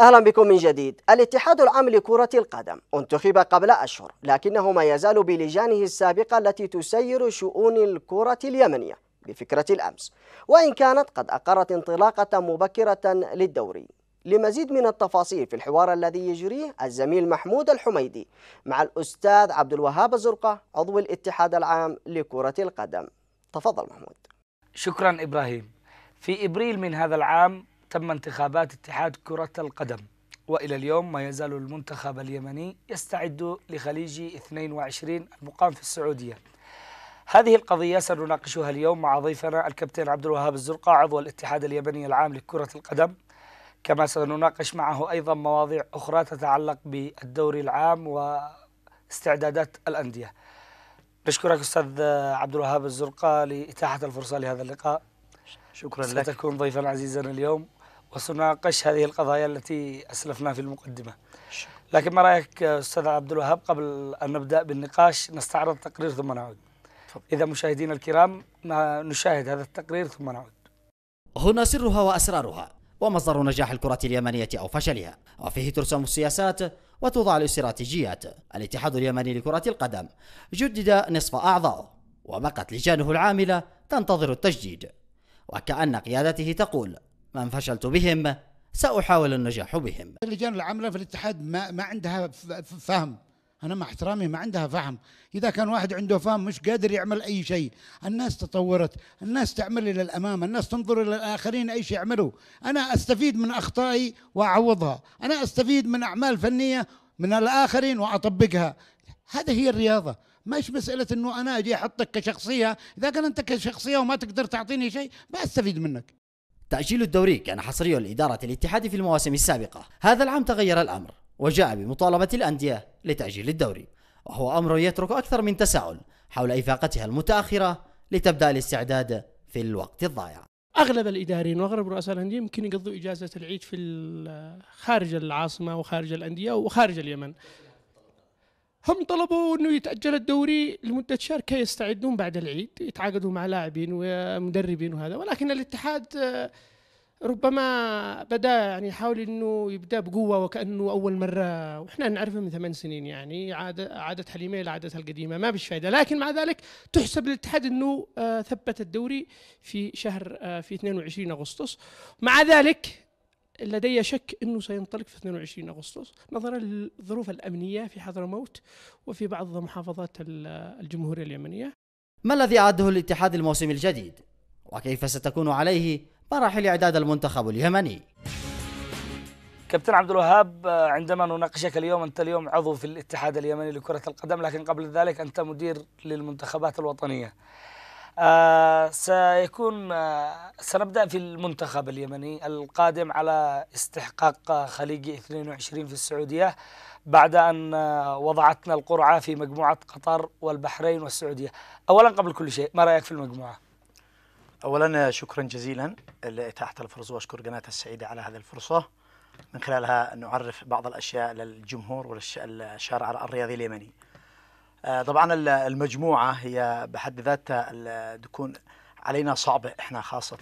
أهلا بكم من جديد الاتحاد العام لكرة القدم انتخب قبل أشهر لكنه ما يزال بلجانه السابقة التي تسير شؤون الكرة اليمنية بفكرة الأمس وإن كانت قد أقرت انطلاقة مبكرة للدوري لمزيد من التفاصيل في الحوار الذي يجريه الزميل محمود الحميدي مع الأستاذ عبد الوهاب الزرقة عضو الاتحاد العام لكرة القدم تفضل محمود شكرا إبراهيم في إبريل من هذا العام تم انتخابات اتحاد كرة القدم وإلى اليوم ما يزال المنتخب اليمني يستعد لخليج 22 المقام في السعودية هذه القضية سنناقشها اليوم مع ضيفنا الكابتن عبد الوهاب الزرقاء عضو الاتحاد اليمني العام لكرة القدم كما سنناقش معه أيضا مواضيع أخرى تتعلق بالدوري العام واستعدادات الأندية نشكرك أستاذ عبد الوهاب الزرقاء لإتاحة الفرصة لهذا اللقاء شكرا لك ستكون ضيفا عزيزا اليوم وسنناقش هذه القضايا التي أسلفنا في المقدمة لكن ما رأيك أستاذ عبد الوهاب قبل أن نبدأ بالنقاش نستعرض تقرير ثم نعود إذا مشاهدينا الكرام نشاهد هذا التقرير ثم نعود هنا سرها وأسرارها ومصدر نجاح الكرة اليمنية أو فشلها وفيه ترسم السياسات وتوضع الاستراتيجيات الاتحاد اليمني لكرة القدم جدد نصف أعضائه وبقت لجانه العاملة تنتظر التجديد وكأن قيادته تقول من فشلت بهم سأحاول النجاح بهم اللجان العاملة في الاتحاد ما, ما عندها فهم أنا مع احترامي ما عندها فهم إذا كان واحد عنده فهم مش قادر يعمل أي شيء الناس تطورت الناس تعمل إلى الأمام الناس تنظر إلى الآخرين أي شيء يعملوا أنا أستفيد من أخطائي وأعوضها أنا أستفيد من أعمال فنية من الآخرين وأطبقها هذه هي الرياضة مش مسألة أنه أنا أجي أحطك كشخصية إذا كان أنت كشخصية وما تقدر تعطيني شيء ما أستفيد منك تأجيل الدوري كان حصري لإدارة الاتحاد في المواسم السابقة هذا العام تغير الأمر وجاء بمطالبة الأندية لتأجيل الدوري وهو أمر يترك أكثر من تساؤل حول إفاقتها المتأخرة لتبدأ الاستعداد في الوقت الضائع اغلب الاداريين واغلب رؤساء الانديه يمكن يقضوا اجازه العيد في خارج العاصمه وخارج الانديه وخارج اليمن هم طلبوا انه يتاجل الدوري لمده شهر كي يستعدون بعد العيد يتعاقدوا مع لاعبين ومدربين وهذا ولكن الاتحاد آه، ربما بدا يعني يحاول انه يبدا بقوه وكانه اول مره واحنا نعرفه من ثمان سنين يعني عاده عاده حليمه الى عادتها القديمه ما فيش فائده لكن مع ذلك تحسب للاتحاد انه آه، ثبت الدوري في شهر آه، في 22 اغسطس مع ذلك لدي شك أنه سينطلق في 22 أغسطس نظرا للظروف الأمنية في حضرموت وفي بعض محافظات الجمهورية اليمنية ما الذي أعده الاتحاد الموسم الجديد؟ وكيف ستكون عليه مراحل إعداد المنتخب اليمني؟ كابتن عبد الوهاب عندما نناقشك اليوم انت اليوم عضو في الاتحاد اليمني لكره القدم لكن قبل ذلك انت مدير للمنتخبات الوطنيه آه، سيكون آه، سنبدأ في المنتخب اليمني القادم على استحقاق خليجي 22 في السعودية بعد أن آه، وضعتنا القرعة في مجموعة قطر والبحرين والسعودية أولا قبل كل شيء ما رأيك في المجموعة؟ أولا شكرا جزيلا لإتاحة الفرصة وأشكر قناة السعيدة على هذه الفرصة من خلالها نعرف بعض الأشياء للجمهور والشارع الرياضي اليمني آه، طبعا المجموعة هي بحد ذاتها تكون علينا صعبة احنا خاصة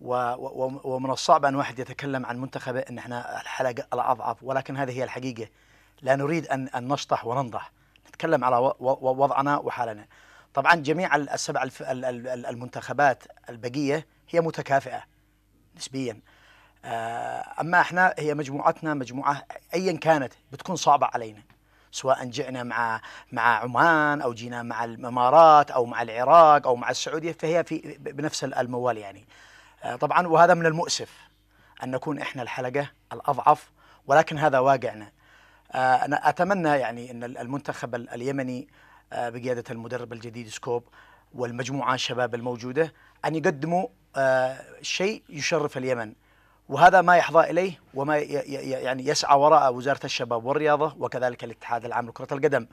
ومن الصعب أن واحد يتكلم عن منتخبه أن احنا الحلقة الأضعف ولكن هذه هي الحقيقة لا نريد أن أن نشطح وننضح نتكلم على وضعنا وحالنا طبعا جميع السبع المنتخبات البقية هي متكافئة نسبيا آه، أما احنا هي مجموعتنا مجموعة أيا كانت بتكون صعبة علينا سواء جئنا مع مع عمان او جينا مع الامارات او مع العراق او مع السعوديه فهي في بنفس الموال يعني آه، طبعا وهذا من المؤسف ان نكون احنا الحلقه الاضعف ولكن هذا واقعنا آه، انا اتمنى يعني ان المنتخب اليمني آه، بقياده المدرب الجديد سكوب والمجموعه الشباب الموجوده ان يقدموا شيء يشرف اليمن وهذا ما يحظى اليه وما يعني يسعى وراء وزاره الشباب والرياضه وكذلك الاتحاد العام لكره القدم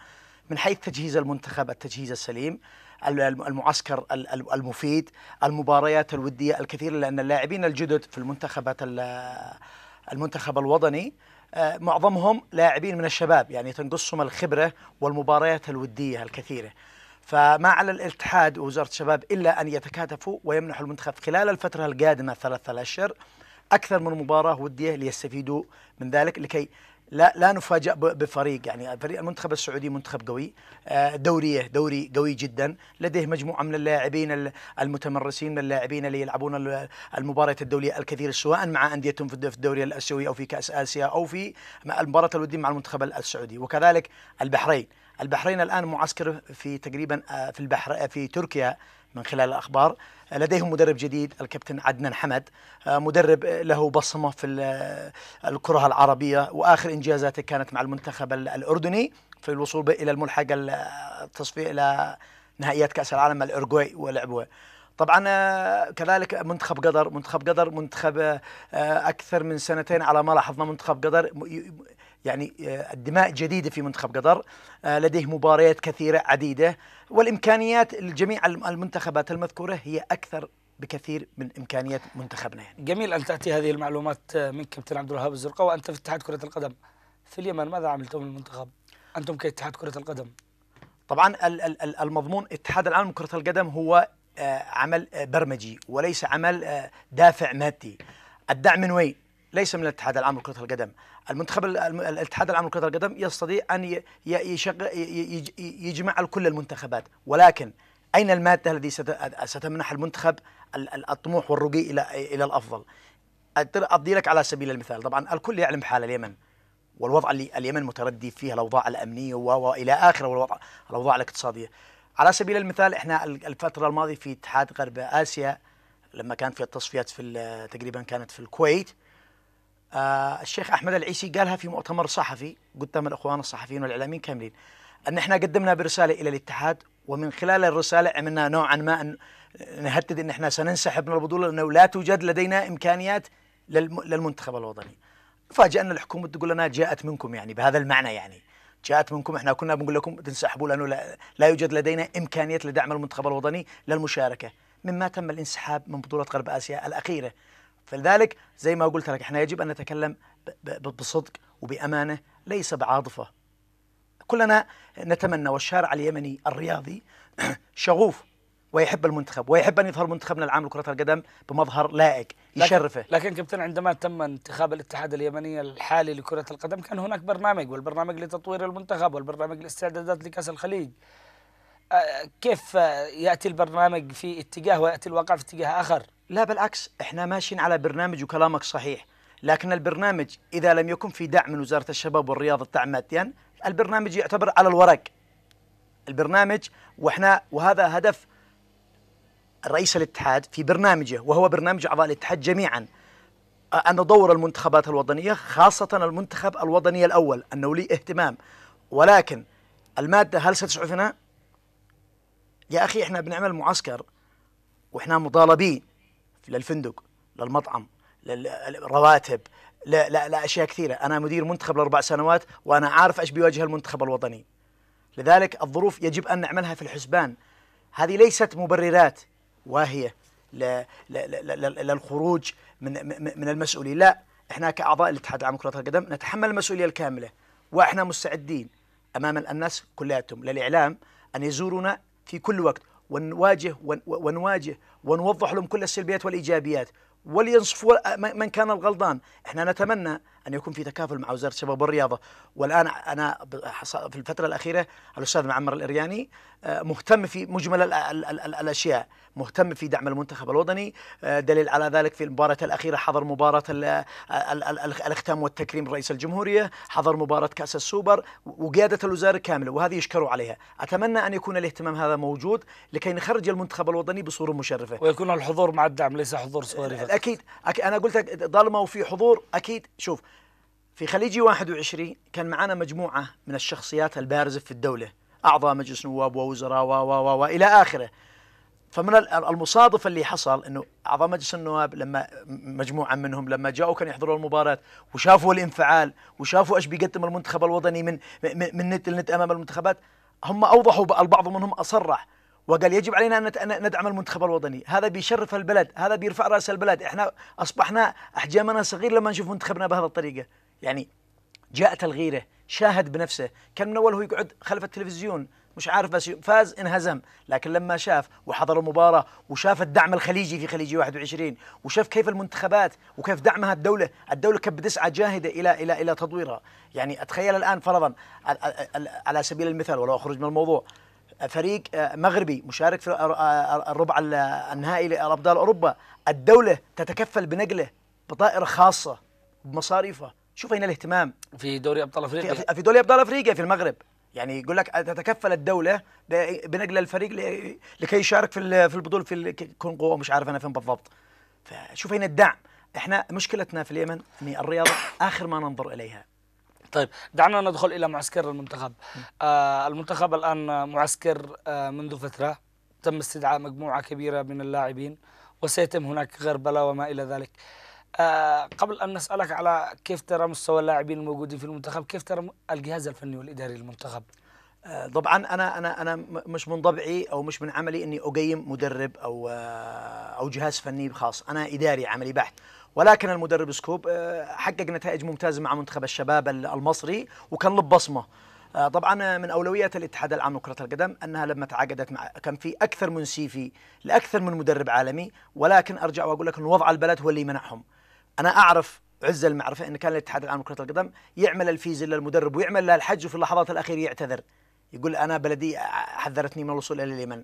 من حيث تجهيز المنتخب التجهيز السليم المعسكر المفيد المباريات الوديه الكثيره لان اللاعبين الجدد في المنتخبات المنتخب الوطني آه، معظمهم لاعبين من الشباب يعني تنقصهم الخبره والمباريات الوديه الكثيره فما على الاتحاد ووزاره الشباب الا ان يتكاتفوا ويمنحوا المنتخب خلال الفتره القادمه ثلاثة اشهر اكثر من مباراه وديه ليستفيدوا من ذلك لكي لا لا نفاجأ بفريق يعني فريق المنتخب السعودي منتخب قوي آه، دوريه دوري قوي جدا لديه مجموعه من اللاعبين المتمرسين من اللاعبين اللي يلعبون المباريات الدوليه الكثير سواء مع انديتهم في الدوري الاسيوي او في كاس اسيا او في المباراه الوديه مع المنتخب السعودي وكذلك البحرين البحرين الان معسكر في تقريبا آه، في البحر في تركيا من خلال الأخبار لديهم مدرب جديد الكابتن عدنان حمد آه، مدرب له بصمة في آه، الكرة العربية وآخر إنجازاته كانت مع المنتخب الأردني في الوصول إلى الملحق التصفية إلى نهائيات كأس العالم الأورجواي ولعبوا طبعا آه، كذلك منتخب قدر منتخب قدر منتخب أكثر من سنتين على ما لاحظنا منتخب قدر يعني آه، الدماء جديدة في منتخب قطر آه، لديه مباريات كثيرة عديدة والإمكانيات لجميع المنتخبات المذكورة هي أكثر بكثير من إمكانيات منتخبنا يعني. جميل أن تأتي هذه المعلومات آه، من كابتن عبد الوهاب الزرقاء وأنت في اتحاد كرة القدم في اليمن ماذا عملتم المنتخب؟ أنتم كاتحاد كرة القدم طبعا المضمون اتحاد العالم كرة القدم هو عمل برمجي وليس عمل دافع مادي الدعم من وين؟ ليس من الاتحاد العام لكرة القدم المنتخب الاتحاد العام لكرة القدم يستطيع أن يجمع كل المنتخبات ولكن أين المادة التي ستمنح المنتخب الطموح والرقي إلى إلى الأفضل أدي لك على سبيل المثال طبعا الكل يعلم حال اليمن والوضع اللي اليمن متردي فيه الأوضاع الأمنية وإلى آخره والوضع الأوضاع الاقتصادية على سبيل المثال احنا الفترة الماضية في اتحاد غرب آسيا لما كان في التصفيات في تقريبا كانت في الكويت آه الشيخ احمد العيسي قالها في مؤتمر صحفي قدام الاخوان الصحفيين والاعلاميين كاملين ان احنا قدمنا برساله الى الاتحاد ومن خلال الرساله عملنا نوعا ما ان نهدد ان احنا سننسحب من البطوله لانه لا توجد لدينا امكانيات للمنتخب الوطني. فاجئنا الحكومه تقول لنا جاءت منكم يعني بهذا المعنى يعني جاءت منكم احنا كنا بنقول لكم تنسحبوا لانه لا, لا يوجد لدينا امكانيات لدعم المنتخب الوطني للمشاركه مما تم الانسحاب من بطوله غرب اسيا الاخيره فلذلك زي ما قلت لك احنا يجب أن نتكلم بصدق وبأمانة ليس بعاطفة كلنا نتمنى والشارع اليمني الرياضي شغوف ويحب المنتخب ويحب ان يظهر منتخبنا العام لكره القدم بمظهر لائق يشرفه لكن, لكن كابتن عندما تم انتخاب الاتحاد اليمني الحالي لكره القدم كان هناك برنامج والبرنامج لتطوير المنتخب والبرنامج للاستعدادات لكاس الخليج آه، كيف ياتي البرنامج في اتجاه وياتي الواقع في اتجاه اخر لا بالعكس احنا ماشيين على برنامج وكلامك صحيح لكن البرنامج إذا لم يكن في دعم من وزارة الشباب والرياضة ماديا البرنامج يعتبر على الورق البرنامج واحنا وهذا هدف رئيس الاتحاد في برنامجه وهو برنامج أعضاء الاتحاد جميعا أن ندور المنتخبات الوطنية خاصة المنتخب الوطني الأول أنه لي اهتمام ولكن المادة هل ستسعفنا؟ يا أخي احنا بنعمل معسكر واحنا مطالبين للفندق للمطعم للرواتب لا لا لا اشياء كثيره انا مدير منتخب لاربع سنوات وانا عارف ايش بيواجه المنتخب الوطني لذلك الظروف يجب ان نعملها في الحسبان هذه ليست مبررات واهيه للخروج من من المسؤوليه لا احنا كاعضاء الاتحاد العام كره القدم نتحمل المسؤوليه الكامله واحنا مستعدين امام الناس كلياتهم للاعلام ان يزورونا في كل وقت ونواجه ونواجه ونوضح لهم كل السلبيات والإيجابيات ولينصفوا من كان الغلطان احنا نتمنى ان يكون في تكافل مع وزاره الشباب والرياضه والان انا في الفتره الاخيره الاستاذ معمر الارياني آه، مهتم في مجمل الـ الـ الـ الـ الاشياء مهتم في دعم المنتخب الوطني آه، دليل على ذلك في المباراه الاخيره حضر مباراه الاختام والتكريم رئيس الجمهوريه حضر مباراه كاس السوبر وقياده الوزاره كامله وهذه يشكروا عليها اتمنى ان يكون الاهتمام هذا موجود لكي نخرج المنتخب الوطني بصوره مشرفه ويكون الحضور مع الدعم ليس حضور صوري اكيد انا قلت لك وفي حضور اكيد شوف في خليجي 21 كان معنا مجموعة من الشخصيات البارزة في الدولة أعضاء مجلس نواب ووزراء و و و إلى آخره فمن المصادفة اللي حصل أنه أعضاء مجلس النواب لما مجموعة منهم لما جاءوا كانوا يحضروا المباراة وشافوا الانفعال وشافوا إيش بيقدم المنتخب الوطني من من نت لنت أمام المنتخبات هم أوضحوا البعض منهم أصرح وقال يجب علينا ان ندعم المنتخب الوطني، هذا بيشرف البلد، هذا بيرفع راس البلد، احنا اصبحنا احجامنا صغير لما نشوف منتخبنا بهذه الطريقه. يعني جاءت الغيرة شاهد بنفسه كان من أول هو يقعد خلف التلفزيون مش عارف بس فاز انهزم لكن لما شاف وحضر المباراة وشاف الدعم الخليجي في خليجي 21 وشاف كيف المنتخبات وكيف دعمها الدولة الدولة كانت بتسعى جاهدة إلى إلى إلى تطويرها يعني أتخيل الآن فرضا على سبيل المثال ولو أخرج من الموضوع فريق آه، مغربي مشارك في الربع آه، آه، النهائي لأبطال أوروبا الدولة تتكفل بنقله بطائرة خاصة بمصاريفها شوف هنا الاهتمام في دوري ابطال افريقيا في, في دوري ابطال افريقيا في المغرب يعني يقول لك تتكفل الدوله بنقل الفريق لكي يشارك في في البطوله في الكونغو ومش عارف انا فين بالضبط فشوف هنا الدعم احنا مشكلتنا في اليمن ان الرياضه اخر ما ننظر اليها طيب دعنا ندخل الى معسكر المنتخب آه المنتخب الان معسكر آه منذ فتره تم استدعاء مجموعه كبيره من اللاعبين وسيتم هناك غربله وما الى ذلك آه، قبل أن نسألك على كيف ترى مستوى اللاعبين الموجودين في المنتخب كيف ترى الجهاز الفني والإداري للمنتخب آه، طبعا انا انا انا مش من طبعي او مش من عملي اني اقيم مدرب او آه، او جهاز فني خاص انا اداري عملي بحت ولكن المدرب سكوب حقق نتائج ممتازه مع منتخب الشباب المصري وكان له بصمه طبعا من اولويات الاتحاد العام لكره القدم انها لما تعاقدت مع كان في اكثر من سيفي لاكثر من مدرب عالمي ولكن ارجع واقول لك ان وضع البلد هو اللي منعهم انا اعرف عز المعرفه ان كان الاتحاد العام لكره القدم يعمل الفيز للمدرب ويعمل له الحج وفي اللحظات الاخيره يعتذر يقول انا بلدي حذرتني من الوصول الى اليمن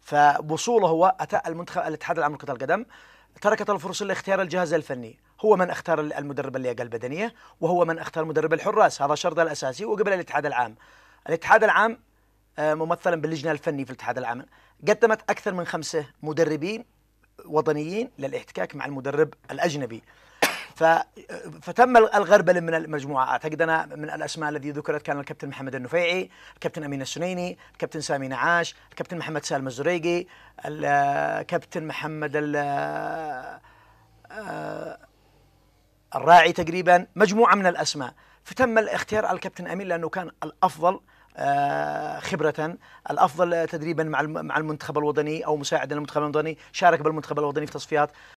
فوصوله هو اتى المنتخب الاتحاد العام لكره القدم تركت الفرص لاختيار الجهاز الفني هو من اختار المدرب اللياقه البدنيه وهو من اختار مدرب الحراس هذا شرطه الاساسي وقبل الاتحاد العام الاتحاد العام آه، ممثلا باللجنه الفنيه في الاتحاد العام قدمت اكثر من خمسه مدربين وطنيين للاحتكاك مع المدرب الاجنبي فتم الغربله من المجموعه اعتقد انا من الاسماء الذي ذكرت كان الكابتن محمد النفيعي الكابتن امين السنيني الكابتن سامي نعاش الكابتن محمد سالم الزريقي الكابتن محمد آه، الراعي تقريبا مجموعه من الاسماء فتم الاختيار على الكابتن امين لانه كان الافضل آه، خبرة الأفضل تدريبا مع مع المنتخب الوطني أو مساعدا للمنتخب الوطني شارك بالمنتخب الوطني في تصفيات